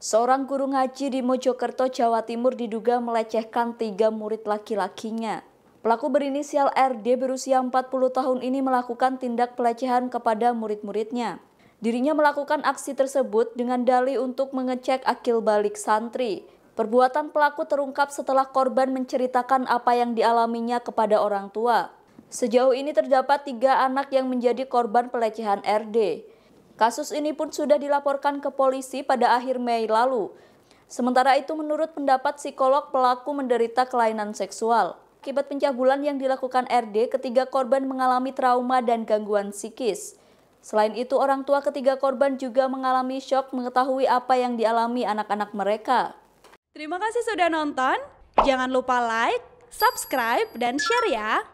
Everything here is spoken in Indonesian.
Seorang guru ngaji di Mojokerto, Jawa Timur diduga melecehkan tiga murid laki-lakinya. Pelaku berinisial RD berusia 40 tahun ini melakukan tindak pelecehan kepada murid-muridnya. Dirinya melakukan aksi tersebut dengan dalih untuk mengecek akil balik santri. Perbuatan pelaku terungkap setelah korban menceritakan apa yang dialaminya kepada orang tua. Sejauh ini terdapat tiga anak yang menjadi korban pelecehan RD. Kasus ini pun sudah dilaporkan ke polisi pada akhir Mei lalu. Sementara itu menurut pendapat psikolog pelaku menderita kelainan seksual. Akibat pencabulan yang dilakukan RD, ketiga korban mengalami trauma dan gangguan psikis. Selain itu, orang tua ketiga korban juga mengalami shock mengetahui apa yang dialami anak-anak mereka. Terima kasih sudah nonton. Jangan lupa like, subscribe, dan share ya.